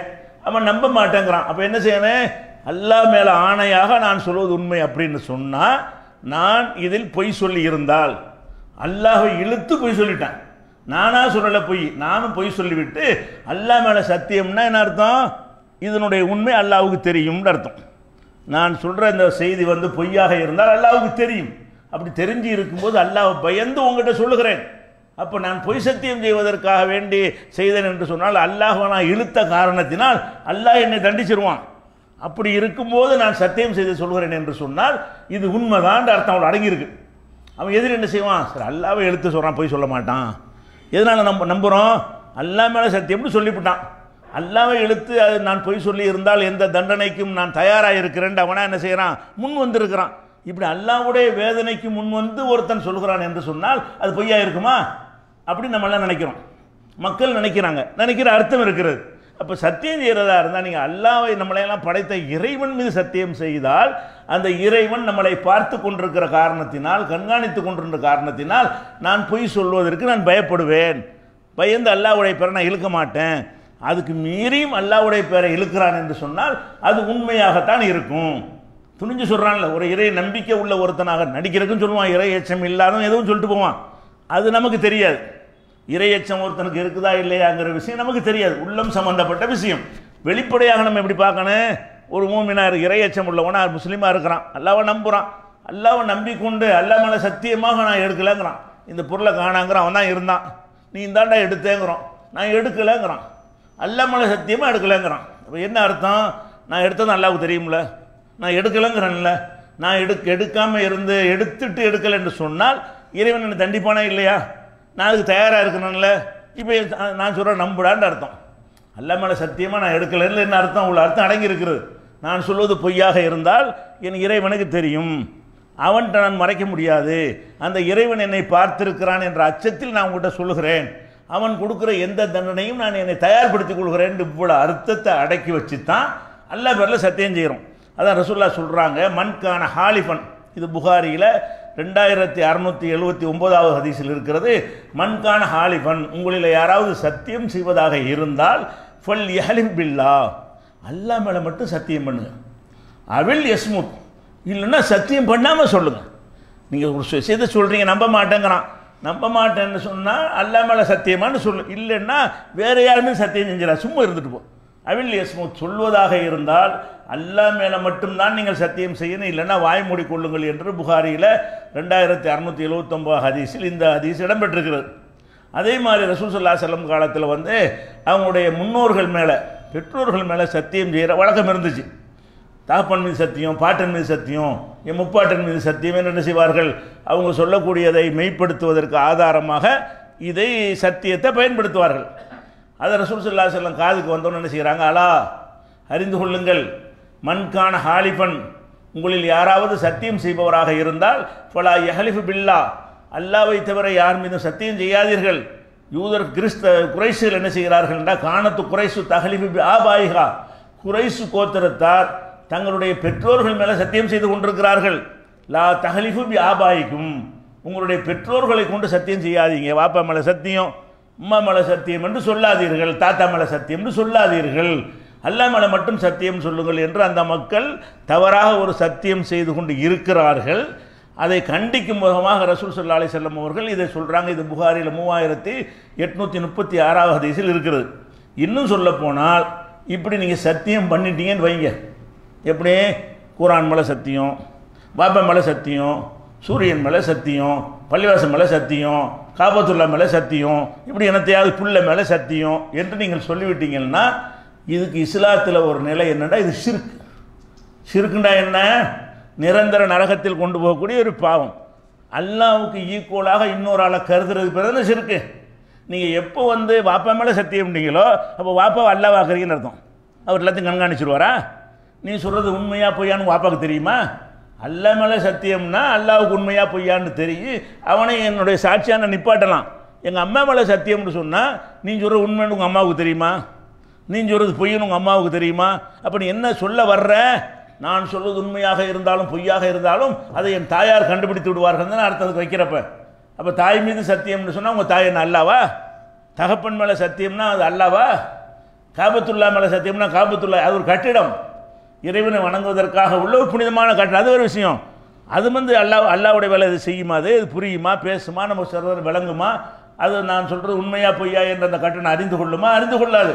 அவன் நம்ப மாட்டேங்கிறான் அப்போ என்ன செய்யணும் அல்லா மேலே ஆணையாக நான் சொல்வது உண்மை அப்படின்னு சொன்னால் நான் இதில் பொய் சொல்லி இருந்தால் அல்லாஹை இழுத்து பொய் சொல்லிட்டேன் நானாக சொல்லலை பொய் நானும் பொய் சொல்லிவிட்டு அல்லா மேலே சத்தியம்னா என்ன அர்த்தம் இதனுடைய உண்மை அல்லாவுக்கு தெரியும்னு அர்த்தம் நான் சொல்கிற இந்த செய்தி வந்து பொய்யாக இருந்தால் அல்லாவுக்கு தெரியும் அப்படி தெரிஞ்சு இருக்கும்போது அல்லாவை பயந்து உங்கள்கிட்ட சொல்லுகிறேன் அப்போ நான் பொய் சத்தியம் செய்வதற்காக வேண்டி செய்தேன் என்று சொன்னால் அல்லாஹ் நான் இழுத்த காரணத்தினால் அல்லாஹ் என்னை தண்டிச்சிருவான் அப்படி இருக்கும்போது நான் சத்தியம் செய்து சொல்கிறேன் என்று சொன்னால் இது உண்மைதான் அர்த்தம் அவள் அடங்கியிருக்கு அவன் எதிர் என்ன செய்வான் சார் அல்லாவை எழுத்து சொல்கிறான் பொய் சொல்ல மாட்டான் எதனால் நம்ம நம்புகிறோம் அல்லாமல் மேலே எப்படி சொல்லிவிட்டான் அல்லாமல் இழுத்து அது நான் பொய் சொல்லி இருந்தால் எந்த தண்டனைக்கும் நான் தயாராக இருக்கிறேன் அவனா என்ன செய்கிறான் முன் வந்திருக்கிறான் இப்படி அல்லாவுடைய வேதனைக்கு முன் வந்து ஒருத்தன் சொல்கிறான் என்று சொன்னால் அது பொய்யா இருக்குமா அப்படின்னு நம்மளாம் நினைக்கிறோம் மக்கள் நினைக்கிறாங்க நினைக்கிற அர்த்தம் இருக்கிறது அப்போ சத்தியம் செய்கிறதா இருந்தால் நீங்கள் அல்லாவை நம்மளையெல்லாம் படைத்த இறைவன் மீது சத்தியம் செய்தால் அந்த இறைவன் நம்மளை பார்த்து கொண்டிருக்கிற காரணத்தினால் கண்காணித்து கொண்டிருக்கிற காரணத்தினால் நான் பொய் சொல்வதற்கு நான் பயப்படுவேன் பயந்து அல்லாவுடைய பேரை நான் இழுக்க மாட்டேன் அதுக்கு மீறியும் அல்லாவுடைய பேரை இழுக்கிறான் என்று சொன்னால் அது உண்மையாகத்தான் இருக்கும் துணிஞ்சு சொல்கிறான்ல ஒரு இறை நம்பிக்கை உள்ள ஒருத்தனாக நடிக்கிறதுக்குன்னு சொல்லுவான் இறை எச்சம் இல்லாதவன் எதுவும் சொல்லிட்டு போவான் அது நமக்கு தெரியாது இரையச்சம் ஒருத்தனுக்கு இருக்குதா இல்லையாங்கிற விஷயம் நமக்கு தெரியாது உள்ளம் சம்மந்தப்பட்ட விஷயம் வெளிப்படையாக நம்ம எப்படி பார்க்கணும் ஒரு மூமினார் இரையச்சம் உள்ளவனா முஸ்லீமாக இருக்கிறான் அல்லாவை நம்புகிறான் அல்லாவை நம்பி கொண்டு அல்லாமல் சத்தியமாக நான் எடுக்கலைங்கிறான் இந்த பொருளை காணாங்கிறான் அவன் தான் இருந்தான் நீ இந்தாண்டா எடுத்தேங்கிறோம் நான் எடுக்கலைங்கிறான் அல்லாமல் சத்தியமாக எடுக்கலைங்கிறான் அப்போ என்ன அர்த்தம் நான் எடுத்தது அல்லாவுக்கு தெரியும்ல நான் எடுக்கலைங்கிறேன்ல நான் எடுக்க எடுக்காமல் இருந்து எடுத்துட்டு எடுக்கலை என்று சொன்னால் இறைவன் என்னை தண்டிப்பானா இல்லையா நான் அதுக்கு தயாராக இருக்கணும்ல இப்போ நான் சொல்கிறேன் நம்புடான்னு அர்த்தம் அல்ல மேலே சத்தியமாக நான் எடுக்கலைன்னு என்ன அர்த்தம் உள்ள அர்த்தம் அடங்கியிருக்கிறது நான் சொல்வது பொய்யாக இருந்தால் என் இறைவனுக்கு தெரியும் அவன்கிட்ட நான் மறைக்க முடியாது அந்த இறைவன் என்னை பார்த்திருக்கிறான் என்ற அச்சத்தில் நான் உங்கள்கிட்ட சொல்லுகிறேன் அவன் கொடுக்குற எந்த தண்டனையும் நான் என்னை தயார்படுத்திக் கொள்கிறேன் இவ்வளோ அர்த்தத்தை அடக்கி வச்சு தான் அல்ல பேரில் சத்தியம் செய்கிறோம் அதான் ரசுல்லா சொல்கிறாங்க மண்கான ஹாலிஃபன் இது புகாரியில் ரெண்டாயிரத்தி அறுநூத்தி எழுபத்தி ஒன்பதாவது ஹதீஸில் இருக்கிறது மண்கான ஹாலிஃபன் உங்களில் யாராவது சத்தியம் செய்வதாக இருந்தால் ஃபல் யஹலிம் பில்லா அல்லா மேலே மட்டும் சத்தியம் பண்ணுங்கள் அவில் எஸ்முத் இல்லைன்னா சத்தியம் பண்ணாமல் சொல்லுங்கள் நீங்கள் ஒரு விஷயத்தை சொல்கிறீங்க நம்ப மாட்டேங்கிறான் நம்ப மாட்டேன்னு சொன்னால் அல்லா மேலே சத்தியமானு சொல்லு இல்லைன்னா வேறு யாருமே சத்தியம் செஞ்சிடா சும்மா இருந்துட்டு போ அவில் யஸ்மூத் சொல்வதாக இருந்தால் அல்லா மேலே மட்டும்தான் நீங்கள் சத்தியம் செய்யணும் இல்லைன்னா வாய் கொள்ளுங்கள் என்று புகாரியில் ரெண்டாயிரத்தி அறநூற்றி எழுவத்தொம்போது ஹதீஸில் இந்த ஹதீஸ் இடம்பெற்றிருக்கிறது அதே மாதிரி ரசூசல்லா செல்லம் காலத்தில் வந்து அவங்களுடைய முன்னோர்கள் மேலே பெற்றோர்கள் மேலே சத்தியம் செய்கிற வழக்கம் இருந்துச்சு தாப்பன் மீது சத்தியம் பாட்டன் மீது சத்தியம் என் முப்பாட்டன் மீது சத்தியம் என்ன செய்வார்கள் அவங்க சொல்லக்கூடியதை மெய்ப்படுத்துவதற்கு ஆதாரமாக இதை சத்தியத்தை பயன்படுத்துவார்கள் அதை ரசூல் சுல்லா செல்லம் காதுக்கு வந்தோன்னு என்ன செய்கிறாங்க அலா அறிந்து கொள்ளுங்கள் மண்கான ஹாலிபன் உங்களில் யாராவது சத்தியம் செய்பவராக இருந்தால் ஃபலா யஹலிஃபு பில்லா அல்லாவை தவிர யார் மீதும் சத்தியம் செய்யாதீர்கள் யூதர் கிறிஸ்த குறைசுகள் என்ன செய்கிறார்கள் என்றால் காணத்து குறைசு தகலிஃபு ஆபாயிகா குறைசு கோத்திரத்தார் தங்களுடைய பெற்றோர்கள் மேலே சத்தியம் செய்து கொண்டிருக்கிறார்கள் லா தகலிஃபு பி ஆபாயிக்கும் உங்களுடைய பெற்றோர்களை கொண்டு சத்தியம் செய்யாதீங்க வாப்பா மேலே சத்தியம் உம்மா மலை சத்தியம் என்று சொல்லாதீர்கள் தாத்தா மலை சத்தியம் என்று சொல்லாதீர்கள் அல்லாமலை மட்டும் சத்தியம் சொல்லுங்கள் என்று அந்த மக்கள் தவறாக ஒரு சத்தியம் செய்து கொண்டு இருக்கிறார்கள் அதை கண்டிக்கும் முகமாக ரசூல் சொல்லா அலி செல்லம் அவர்கள் இதை சொல்கிறாங்க இது புகாரியில் மூவாயிரத்தி எட்நூற்றி முப்பத்தி ஆறாவது திசையில் இருக்கிறது இன்னும் சொல்லப்போனால் இப்படி நீங்கள் சத்தியம் பண்ணிட்டீங்கன்னு வைங்க எப்படி குரான் மலை சத்தியம் பாபா மலை சத்தியம் சூரியன் மேலே சத்தியம் பள்ளிவாசன் மேலே சத்தியம் காபத்துள்ளா மேலே சத்தியம் இப்படி என்னத்தையாவது புள்ள மேலே சத்தியம் என்று நீங்கள் சொல்லிவிட்டீங்கன்னா இதுக்கு இஸ்லாத்தில் ஒரு நிலை என்னென்னா இது சிறுக்கு சிறுக்குண்டா என்ன நிரந்தர நரகத்தில் கொண்டு போகக்கூடிய ஒரு பாவம் அல்லாவுக்கு ஈக்குவலாக இன்னொரு ஆளை கருதுறது பிறந்த சிறுக்கு நீங்கள் எப்போ வந்து வாப்பா மேலே சத்தியம்னீங்களோ அப்போ வாப்பாவை அல்லாவாக்குறீங்கன்னு அர்த்தம் அவர் எல்லாத்தையும் கண்காணிச்சிருவாரா நீ சொல்கிறது உண்மையாக பொய்யான்னு வாப்பாவுக்கு தெரியுமா அல்லா மேலே சத்தியம்னா அல்லாவுக்கு உண்மையாக பொய்யான்னு தெரியும் அவனை என்னுடைய சாட்சியான நிப்பாட்டலாம் எங்கள் அம்மா மேலே சத்தியம்னு சொன்னால் நீ சொல்கிற உண்மைன்னு உங்கள் அம்மாவுக்கு தெரியுமா நீ சொல்கிறது பொய்ன்னு உங்கள் அம்மாவுக்கு தெரியுமா அப்படி என்ன சொல்ல வர்ற நான் சொல்வது உண்மையாக இருந்தாலும் பொய்யாக இருந்தாலும் அதை என் தாயார் கண்டுபிடித்து விடுவார்கள் தான் அர்த்தத்துக்கு வைக்கிறப்ப அப்போ தாய் மீது சத்தியம்னு சொன்னால் உங்கள் தாய் என்ன அல்லாவா தகப்பன் மேலே சத்தியம்னா அது அல்லாவா காபத்துல்லா மேலே சத்தியம்னா காபத்துல்லா அது ஒரு கட்டிடம் இறைவனை வணங்குவதற்காக உள்ள ஒரு புனிதமான காற்று அது ஒரு விஷயம் அது வந்து அல்லா அல்லாவுடைய வேலை இது செய்யுமா அது இது புரியுமா பேசுமா நம்ம சிறுவர் விளங்குமா அது நான் சொல்கிறது உண்மையாக பொய்யா என்ற அந்த கட்டணம் அறிந்து கொள்ளுமா அறிந்து கொள்ளாது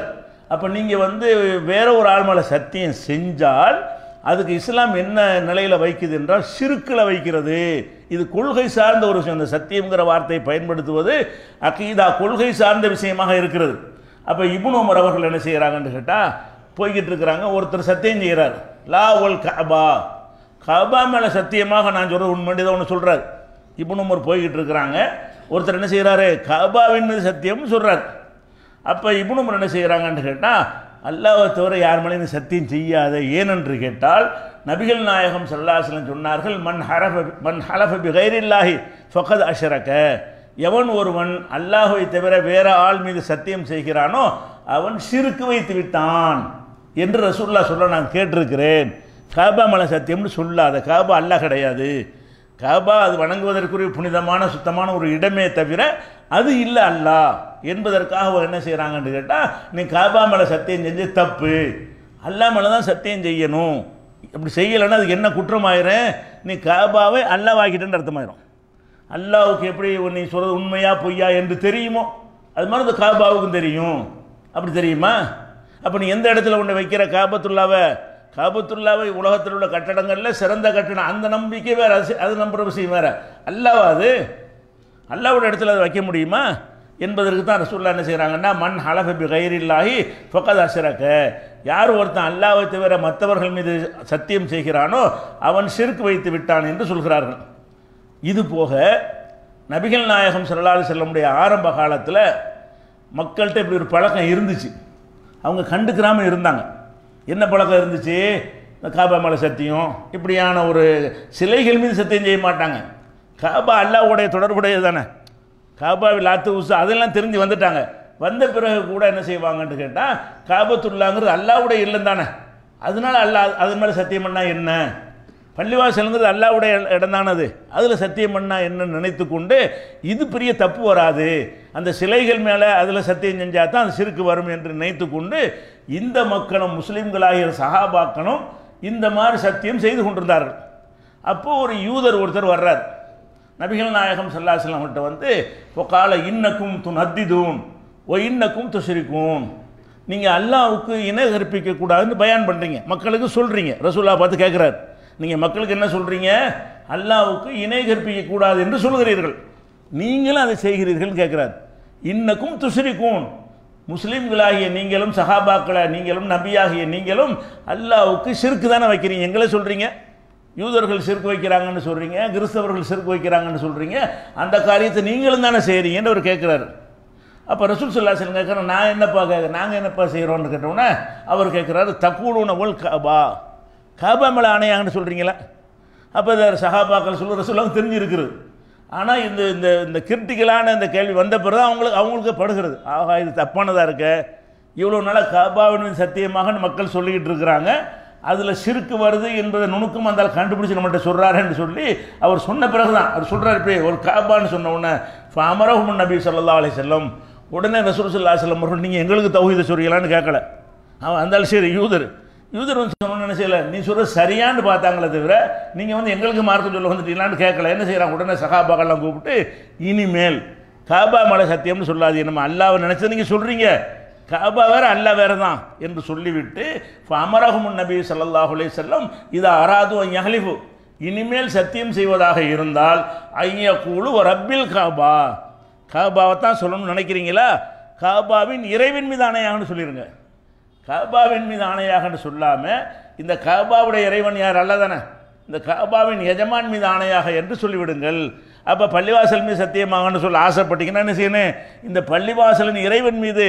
அப்போ நீங்கள் வந்து வேற ஒரு ஆள் மேலே சத்தியம் செஞ்சால் அதுக்கு இஸ்லாம் என்ன நிலையில் வைக்குது என்றால் சிறுக்கில் வைக்கிறது இது கொள்கை சார்ந்த ஒரு விஷயம் இந்த சத்தியங்கிற வார்த்தையை பயன்படுத்துவது அக்கீதா கொள்கை சார்ந்த விஷயமாக இருக்கிறது அப்போ இபுன் உமர் அவர்கள் என்ன செய்கிறாங்கன்னு கேட்டால் போய்கிட்டு இருக்கிறாங்க ஒருத்தர் சத்தியம் செய்கிறார் லா உல் கபா கபா மேலே சத்தியமாக நான் சொல்கிற உண்மை தான் ஒன்று சொல்கிறார் இப்போ ஒரு போய்கிட்டு இருக்கிறாங்க ஒருத்தர் என்ன செய்கிறாரு கபாவின் மீது சத்தியம்னு சொல்கிறார் அப்போ இப்னுமர் என்ன செய்கிறாங்கன்னு கேட்டால் அல்லாவை தவிர யார் இந்த சத்தியம் செய்யாத ஏனென்று கேட்டால் நபிகள் நாயகம் சல்லாசலம் சொன்னார்கள் மண் ஹரஃப மண் ஹலஃபபி கைரில்லாஹி ஃபகத் அஷரக எவன் ஒருவன் அல்லாஹுவை தவிர வேற ஆள் மீது சத்தியம் செய்கிறானோ அவன் சிறுக்கு வைத்து விட்டான் என்று ரசூல்லா சொல்ல நான் கேட்டிருக்கிறேன் காபா மலை சத்தியம்னு சொல்லாத காபா அல்ல கிடையாது காபா அது வணங்குவதற்குரிய புனிதமான சுத்தமான ஒரு இடமே தவிர அது இல்லை அல்லா என்பதற்காக அவர் என்ன செய்கிறாங்கன்னு கேட்டால் நீ காபா மலை சத்தியம் செஞ்சு தப்பு அல்லா மலை தான் சத்தியம் செய்யணும் அப்படி செய்யலைன்னா அதுக்கு என்ன குற்றம் ஆயிரும் நீ காபாவை அல்லாவாக்கிட்டேன்னு அர்த்தமாயிரும் அல்லாவுக்கு எப்படி நீ சொல்கிறது உண்மையா பொய்யா என்று தெரியுமோ அது மாதிரி அந்த காபாவுக்கும் தெரியும் அப்படி தெரியுமா அப்போ நீ எந்த இடத்துல ஒன்று வைக்கிற காபத்துள்ளாவை காபத்துள்ளாவை உலகத்தில் உள்ள கட்டடங்களில் சிறந்த கட்டணம் அந்த நம்பிக்கை வேறு அது அது நம்புகிற விஷயம் வேறு அல்லாவா அது அல்லாவோட இடத்துல அதை வைக்க முடியுமா என்பதற்கு தான் ரசூல்லா என்ன செய்கிறாங்கன்னா மண் ஹலஃபி கயிறில்லாகி ஃபொக்கத் சிறக்க யார் ஒருத்தன் அல்லாவை தவிர மற்றவர்கள் மீது சத்தியம் செய்கிறானோ அவன் சிறுக்கு வைத்து விட்டான் என்று சொல்கிறார்கள் இது போக நபிகள் நாயகம் செல்ல செல்லமுடைய ஆரம்ப காலத்தில் மக்கள்கிட்ட இப்படி ஒரு பழக்கம் இருந்துச்சு அவங்க கண்டுக்கிறாமல் இருந்தாங்க என்ன பழக்கம் இருந்துச்சு இந்த காபா மலை சத்தியம் இப்படியான ஒரு சிலைகள் மீது சத்தியம் செய்ய மாட்டாங்க காபா அல்லாவுடைய தொடர்புடையது தானே காபாவில் லாத்து உசு அதெல்லாம் தெரிஞ்சு வந்துட்டாங்க வந்த பிறகு கூட என்ன செய்வாங்கன்னு கேட்டால் காபத்துள்ளாங்கிறது அல்லாவுடைய இல்லைன்னு தானே அதனால் அல்லா அதன் மேலே சத்தியம் பண்ணால் என்ன பள்ளிவாசலுங்கிறது அல்லாவுடைய இடந்தானது அதில் சத்தியம் பண்ணால் என்னன்னு நினைத்து கொண்டு இது பெரிய தப்பு வராது அந்த சிலைகள் மேலே அதில் சத்தியம் செஞ்சால் தான் அது சிறுக்கு வரும் என்று நினைத்து கொண்டு இந்த மக்களும் முஸ்லீம்களாகிய சகாபாக்களும் இந்த மாதிரி சத்தியம் செய்து கொண்டிருந்தார்கள் அப்போது ஒரு யூதர் ஒருத்தர் வர்றார் நபிகள் நாயகம் கிட்ட வந்து இப்போ கால இன்னக்கும் துன் ஓ இன்னக்கும் துசிரிக்கும் நீங்கள் அல்லாவுக்கு இணை கற்பிக்கக்கூடாதுன்னு பயன் பண்ணுறீங்க மக்களுக்கு சொல்கிறீங்க ரசூல்லா பார்த்து கேட்குறாரு நீங்கள் மக்களுக்கு என்ன சொல்கிறீங்க அல்லாவுக்கு இணை கற்பிக்கக்கூடாது என்று சொல்கிறீர்கள் நீங்களும் அதை செய்கிறீர்கள் கேட்குறார் இன்னக்கும் துசிரிக்கும் முஸ்லீம்களாகிய நீங்களும் சஹாபாக்களை நீங்களும் நபியாகிய நீங்களும் அல்லாவுக்கு சிறுக்கு தானே வைக்கிறீங்க எங்களை சொல்கிறீங்க யூதர்கள் சிறுக்கு வைக்கிறாங்கன்னு சொல்கிறீங்க கிறிஸ்தவர்கள் சிறுக்கு வைக்கிறாங்கன்னு சொல்கிறீங்க அந்த காரியத்தை நீங்களும் தானே செய்கிறீங்கன்னு அவர் கேட்குறாரு அப்போ ரசூல் சொல்லாசன் கேட்குறேன் நான் என்னப்பா கேட்க நாங்கள் என்னப்பா செய்கிறோன்னு கேட்டோன்னே அவர் கேட்குறாரு தக்கூலுன ஒல் கபா காபா மேலே ஆணையாங்கன்னு சொல்கிறீங்களா அப்போ இந்த சகாபாக்கள் சொல்லுற சொல்லாமல் தெரிஞ்சிருக்கிறது ஆனால் இந்த இந்த இந்த கிரிட்டிக்கலான இந்த கேள்வி வந்த பிறகு தான் அவங்களுக்கு அவங்களுக்கு படுகிறது ஆகா இது தப்பானதாக இருக்க இவ்வளோ நாளாக காபாவின் சத்தியமாக மக்கள் சொல்லிக்கிட்டு இருக்கிறாங்க அதில் சிறுக்கு வருது என்பதை நுணுக்கம் அந்த கண்டுபிடிச்சி நம்மகிட்ட என்று சொல்லி அவர் சொன்ன பிறகு தான் அவர் சொல்கிறார் இப்படி ஒரு காபான்னு சொன்ன உடனே அமரஹுமன் நபி சொல்லா அலி செல்லம் உடனே ரசூல் சொல்லா செல்லம் நீங்கள் எங்களுக்கு தௌஹீதை சொல்கிறீங்களான்னு கேட்கல அவன் அந்தாலும் சரி யூதர் யூதர் வந்து சொல்லணும்னு நினைச்சல நீ சொல்கிற சரியான்னு பார்த்தாங்களே தவிர நீங்கள் வந்து எங்களுக்கு மார்க்கம் சொல்ல வந்துட்டீங்களான்னு கேட்கல என்ன செய்கிறாங்க உடனே சகாபாக்கள்லாம் கூப்பிட்டு இனிமேல் காபா மலை சத்தியம்னு சொல்லாது நம்ம அல்லாவை நினச்சது நீங்கள் சொல்கிறீங்க காபா வேறு அல்ல வேறு தான் என்று சொல்லிவிட்டு முன் நபி சல்லாஹுலே செல்லம் இது அராது யஹலிஃபு இனிமேல் சத்தியம் செய்வதாக இருந்தால் ஐய குழு ரப்பில் காபா காபாவை தான் சொல்லணும்னு நினைக்கிறீங்களா காபாவின் இறைவின் மீது அணையாகனு சொல்லிடுங்க கபாவின் மீது ஆணையாகன்னு சொல்லாமல் இந்த கபாவுடைய இறைவன் யார் அல்ல இந்த கபாவின் எஜமான் மீது ஆணையாக என்று சொல்லிவிடுங்கள் அப்போ பள்ளிவாசல் மீது சத்தியமாகன்னு சொல்ல ஆசைப்பட்டீங்கன்னா என்ன செய்யணும் இந்த பள்ளிவாசலின் இறைவன் மீது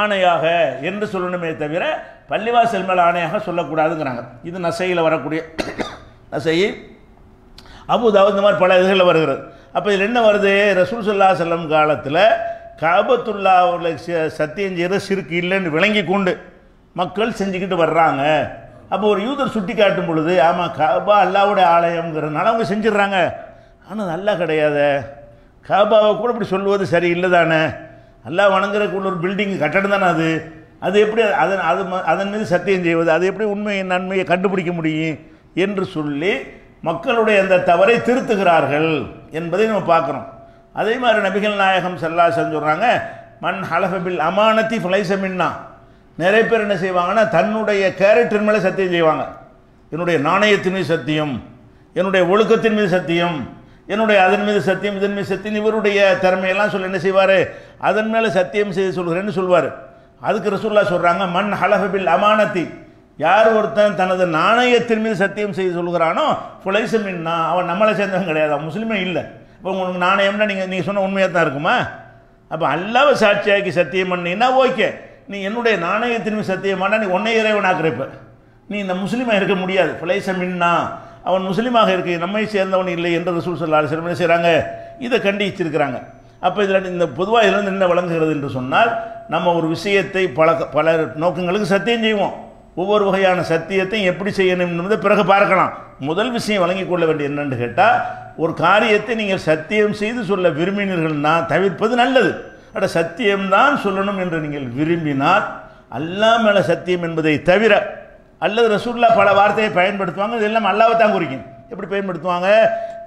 ஆணையாக என்று சொல்லணுமே தவிர பள்ளிவாசல் மேல் ஆணையாக சொல்லக்கூடாதுங்கிறாங்க இது நசையில் வரக்கூடிய [COUGHS] நசை அபுதாவது இந்த மாதிரி பல இதுகளில் வருகிறது அப்போ இதில் என்ன வருது ரசூல் சுல்லா செல்லம் காலத்தில் கபத்துல்லா சத்தியம் செய்கிற சிறுக்கு இல்லைன்னு விளங்கி கொண்டு மக்கள் செஞ்சுக்கிட்டு வர்றாங்க அப்போ ஒரு யூதர் சுட்டி காட்டும் பொழுது ஆமாம் காபா அல்லாவுடைய ஆலயங்கிறதுனால அவங்க செஞ்சிடுறாங்க ஆனால் நல்லா கிடையாத காபாவை கூட இப்படி சொல்லுவது சரி இல்லை தானே அல்லா வணங்குறதுக்குள்ள ஒரு பில்டிங் கட்டடம் தானே அது அது எப்படி அதன் அது அதன் மீது சத்தியம் செய்வது அது எப்படி உண்மையை நன்மையை கண்டுபிடிக்க முடியும் என்று சொல்லி மக்களுடைய அந்த தவறை திருத்துகிறார்கள் என்பதை நம்ம பார்க்குறோம் அதே மாதிரி நபிகள் நாயகம் செல்லா சொல்கிறாங்க மண் ஹலஃபில் அமானத்தி ஃபிளைசமின்னா நிறைய பேர் என்ன செய்வாங்கன்னா தன்னுடைய கேரக்டர் மேலே சத்தியம் செய்வாங்க என்னுடைய நாணயத்தின் மீது சத்தியம் என்னுடைய ஒழுக்கத்தின் மீது சத்தியம் என்னுடைய அதன் மீது சத்தியம் இதன் மீது சத்தியம் இவருடைய திறமையெல்லாம் சொல்லி என்ன செய்வார் அதன் மேலே சத்தியம் செய்து சொல்கிறேன்னு சொல்வார் அதுக்கு ரசூல்லா சொல்கிறாங்க மண் ஹலஹபில் அமானத்தி யார் ஒருத்தன் தனது நாணயத்தின் மீது சத்தியம் செய்து சொல்கிறானோ புலைசமின்னா அவன் நம்மளை சேர்ந்தவன் கிடையாது அவன் முஸ்லீமே இல்லை இப்போ உங்களுக்கு நாணயம்னா நீங்கள் நீங்கள் சொன்ன உண்மையாக தான் இருக்குமா அப்போ அல்லாவை சாட்சியாக்கி சத்தியம் பண்ணினா ஓகே நீ என்னுடைய நாணயத்தின் சத்தியமானா நீ ஒன்னே இறைவனாக்குற இப்போ நீ இந்த முஸ்லீமாக இருக்க முடியாது மின்னா அவன் முஸ்லீமாக இருக்கு நம்மை சேர்ந்தவன் இல்லை என்ற ரசூல் சொல்லா சிறப்பு செய்கிறாங்க இதை கண்டிச்சிருக்கிறாங்க அப்போ இதில் இந்த பொதுவாக இதில் என்ன வழங்குகிறது என்று சொன்னால் நம்ம ஒரு விஷயத்தை பல பல நோக்கங்களுக்கு சத்தியம் செய்வோம் ஒவ்வொரு வகையான சத்தியத்தையும் எப்படி செய்யணும் என்பதை பிறகு பார்க்கலாம் முதல் விஷயம் வழங்கி கொள்ள வேண்டிய என்னென்று கேட்டால் ஒரு காரியத்தை நீங்கள் சத்தியம் செய்து சொல்ல விரும்பினீர்கள்னா தவிர்ப்பது நல்லது அட சத்தியம்தான் சொல்லணும் என்று நீங்கள் விரும்பினால் அல்லா மேலே சத்தியம் என்பதை தவிர அல்லது ரசூல்லா பல வார்த்தையை பயன்படுத்துவாங்க இதெல்லாம் அல்லாவை தான் குறிக்கும் எப்படி பயன்படுத்துவாங்க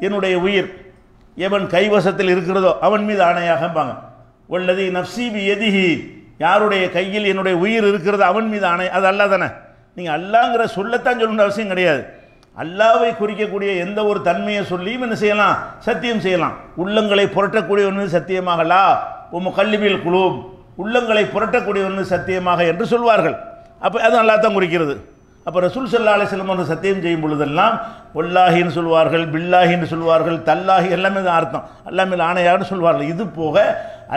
என்னுடைய உயிர் எவன் கைவசத்தில் இருக்கிறதோ அவன் மீது ஆணையாகம்பாங்க உள்ளது நப்சீபி எதிகி யாருடைய கையில் என்னுடைய உயிர் இருக்கிறதோ அவன் மீது ஆணை அது அல்லாதானே நீங்கள் அல்லாங்கிற சொல்லத்தான் சொல்லணுன்ற அவசியம் கிடையாது அல்லாவை குறிக்கக்கூடிய எந்த ஒரு தன்மையை சொல்லியும் என்ன செய்யலாம் சத்தியம் செய்யலாம் உள்ளங்களை புரட்டக்கூடிய ஒன்று சத்தியமாகலா உம் கல்லிமில் குழு உள்ளங்களை புரட்டக்கூடிய ஒன்று சத்தியமாக என்று சொல்வார்கள் அப்போ அது நல்லா தான் குறிக்கிறது அப்போ ரசூல் சல்லா அலிஸ்லம் ஒன்று சத்தியம் செய்யும் பொழுதெல்லாம் ஒல்லாகின்னு சொல்வார்கள் பில்லாகின்னு சொல்வார்கள் தல்லாஹி எல்லாமே தான் அர்த்தம் எல்லாமே ஆணையாகனு சொல்வார்கள் இது போக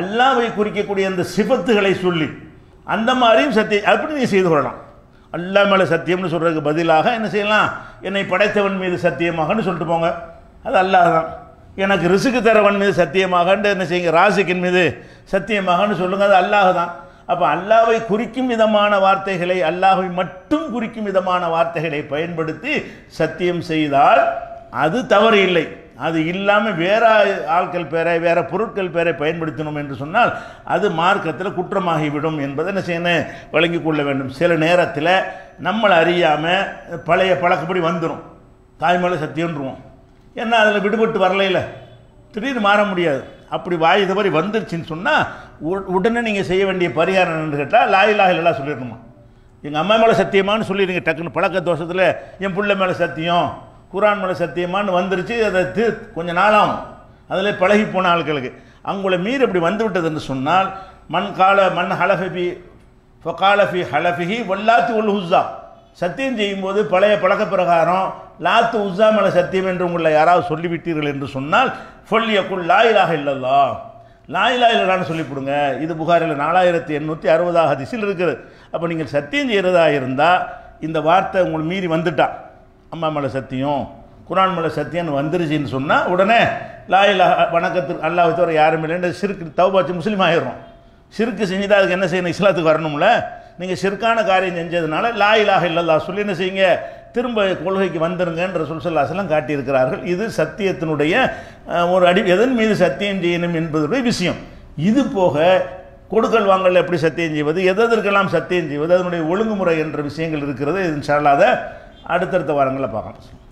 அல்லாவை குறிக்கக்கூடிய அந்த சிபத்துகளை சொல்லி அந்த மாதிரியும் சத்தியம் அப்படி நீ செய்து கொள்ளலாம் அல்லா மேலே சத்தியம்னு சொல்கிறதுக்கு பதிலாக என்ன செய்யலாம் என்னை படைத்தவன் மீது சத்தியமாகனு சொல்லிட்டு போங்க அது அல்லாஹ் தான் எனக்கு ரிசுக்கு தரவன் மீது சத்தியமாகன்ட்டு என்ன செய்யுங்க ராசிக்கின் மீது சத்தியமாகனு சொல்லுங்கள் அது அல்லாஹ் தான் அப்போ அல்லாவை குறிக்கும் விதமான வார்த்தைகளை அல்லாஹை மட்டும் குறிக்கும் விதமான வார்த்தைகளை பயன்படுத்தி சத்தியம் செய்தால் அது தவறு இல்லை அது இல்லாமல் வேற ஆட்கள் பேரை வேற பொருட்கள் பேரை பயன்படுத்தணும் என்று சொன்னால் அது மார்க்கத்தில் குற்றமாகிவிடும் என்பதை என்ன செய்ய வழங்கி கொள்ள வேண்டும் சில நேரத்தில் நம்மளை அறியாமல் பழைய பழக்கப்படி வந்துடும் தாய்மொழி சத்தியன்றுவோம் ஏன்னா அதில் விடுபட்டு வரலையில் திடீர்னு மாற முடியாது அப்படி வாய் இது மாதிரி வந்துருச்சுன்னு சொன்னால் உடனே நீங்கள் செய்ய வேண்டிய பரிகாரம் என்று கேட்டால் லாயிலாக இல்லைலாம் சொல்லிடணுமா எங்கள் அம்மா மேலே சத்தியமானு சொல்லிடுங்க டக்குன்னு பழக்க தோஷத்தில் என் பிள்ளை மேலே சத்தியம் குரான் மலை சத்தியமானு வந்துருச்சு அதை தீ கொஞ்சம் நாளாகும் அதில் பழகி போன ஆட்களுக்கு அவங்கள மீறி அப்படி வந்து விட்டதுன்னு சொன்னால் மண் கால மண் ஹலஃபி ஃபொகாலஃபி ஹலஃபிஹி வல்லாத்து உல் ஹுஸ்ஸா சத்தியம் செய்யும்போது பழைய பழக்க பிரகாரம் லாத்து உஸ்ஸா மலை சத்தியம் என்று உங்களை யாராவது சொல்லிவிட்டீர்கள் என்று சொன்னால் ஃபொல்லியக்குள் லாயிலாக இல்லல்லா லாயிலா சொல்லி கொடுங்க இது புகாரில் நாலாயிரத்தி எண்ணூற்றி அறுபதாக திசையில் இருக்கிறது அப்போ நீங்கள் சத்தியம் செய்கிறதா இருந்தால் இந்த வார்த்தை உங்களுக்கு மீறி வந்துட்டான் அம்மா மேலே சத்தியம் குரான் மேலே சத்தியம்னு வந்துருச்சுன்னு சொன்னால் உடனே லாயிலா வணக்கத்துக்கு அல்லாவை தவிர யாரும் இல்லைன்னு சிறுக்கு தௌபாச்சு முஸ்லீம் ஆயிரும் சிறுக்கு செஞ்சுதான் அதுக்கு என்ன செய்யணும் இஸ்லாத்துக்கு வரணும்ல நீங்கள் சிறுக்கான காரியம் செஞ்சதுனால லாயிலாக இல்லல்லா சொல்லி என்ன செய்யுங்க திரும்ப கொள்கைக்கு வந்துருங்கன்ற சுல்சல்லாசெல்லாம் காட்டியிருக்கிறார்கள் இது சத்தியத்தினுடைய ஒரு அடி எதன் மீது சத்தியம் செய்யணும் என்பதுடைய விஷயம் இது போக கொடுக்கல் வாங்கல் எப்படி சத்தியம் செய்வது எதற்கெல்லாம் சத்தியம் செய்வது அதனுடைய ஒழுங்குமுறை என்ற விஷயங்கள் இருக்கிறது இது சரலாத அடுத்தடுத்த வாரங்களில் பார்க்கலாம்